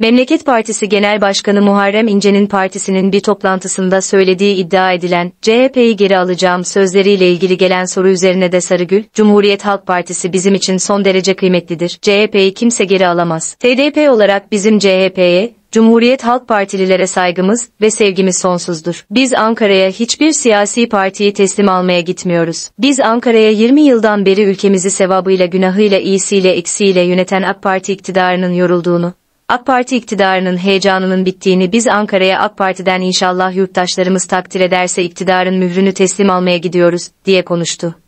Memleket Partisi Genel Başkanı Muharrem İnce'nin partisinin bir toplantısında söylediği iddia edilen CHP'yi geri alacağım sözleriyle ilgili gelen soru üzerine de Sarıgül, Cumhuriyet Halk Partisi bizim için son derece kıymetlidir. CHP'yi kimse geri alamaz. TDP olarak bizim CHP'ye, Cumhuriyet Halk Partililere saygımız ve sevgimiz sonsuzdur. Biz Ankara'ya hiçbir siyasi partiyi teslim almaya gitmiyoruz. Biz Ankara'ya 20 yıldan beri ülkemizi sevabıyla, günahıyla, iyisiyle, eksiğiyle yöneten AK Parti iktidarının yorulduğunu, AK Parti iktidarının heyecanının bittiğini biz Ankara'ya AK Parti'den inşallah yurttaşlarımız takdir ederse iktidarın mührünü teslim almaya gidiyoruz, diye konuştu.